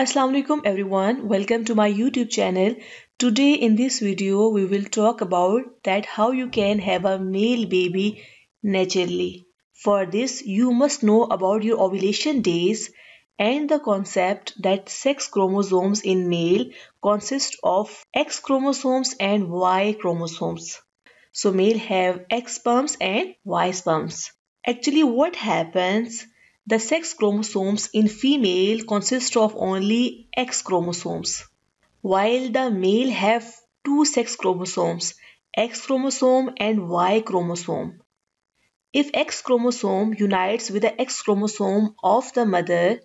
Assalamualaikum everyone welcome to my youtube channel today in this video we will talk about that how you can have a male baby naturally for this you must know about your ovulation days and the concept that sex chromosomes in male consist of x chromosomes and y chromosomes so male have x sperms and y sperms actually what happens the sex chromosomes in female consist of only X chromosomes, while the male have two sex chromosomes, X chromosome and Y chromosome. If X chromosome unites with the X chromosome of the mother,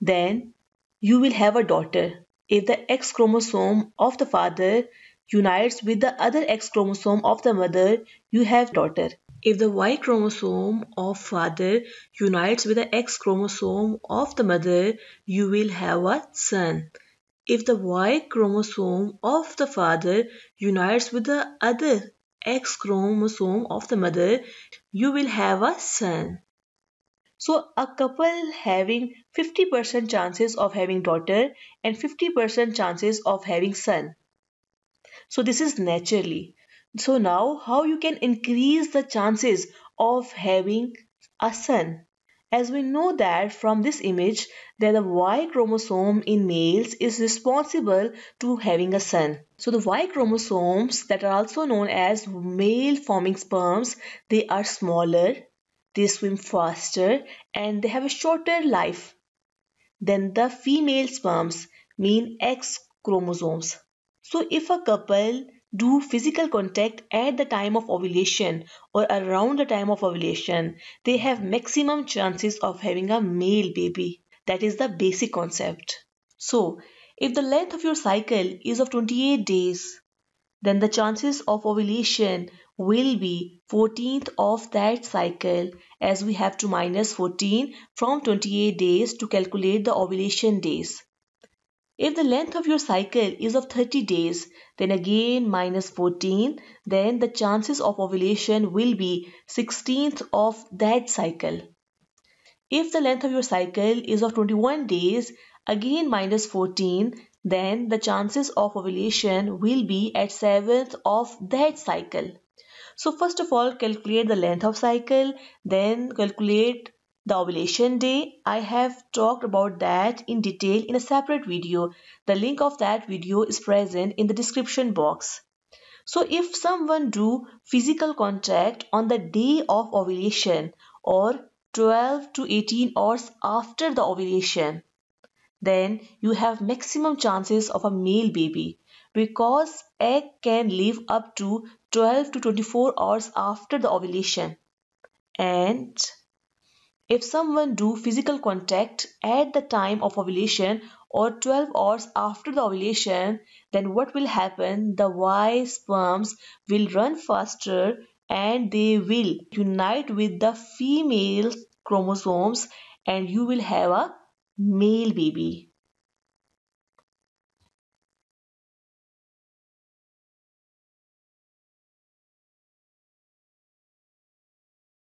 then you will have a daughter. If the X chromosome of the father unites with the other X chromosome of the mother, you have daughter if the Y chromosome of father unites with the X chromosome of the mother, you will have a son. If the Y chromosome of the father unites with the other X chromosome of the mother, you will have a son. So a couple having 50% chances of having daughter and 50% chances of having son. So this is naturally. So now how you can increase the chances of having a son? As we know that from this image that the Y chromosome in males is responsible to having a son. So the Y chromosomes that are also known as male forming sperms, they are smaller, they swim faster and they have a shorter life than the female sperms mean X chromosomes. So if a couple do physical contact at the time of ovulation or around the time of ovulation, they have maximum chances of having a male baby. That is the basic concept. So, if the length of your cycle is of 28 days, then the chances of ovulation will be 14th of that cycle as we have to minus 14 from 28 days to calculate the ovulation days. If the length of your cycle is of 30 days, then again minus 14, then the chances of ovulation will be 16th of that cycle. If the length of your cycle is of 21 days, again minus 14, then the chances of ovulation will be at 7th of that cycle. So first of all calculate the length of cycle, then calculate the ovulation day, I have talked about that in detail in a separate video. The link of that video is present in the description box. So if someone do physical contact on the day of ovulation or 12 to 18 hours after the ovulation, then you have maximum chances of a male baby because egg can live up to 12 to 24 hours after the ovulation. And if someone do physical contact at the time of ovulation or 12 hours after the ovulation, then what will happen? The Y sperms will run faster and they will unite with the female chromosomes and you will have a male baby.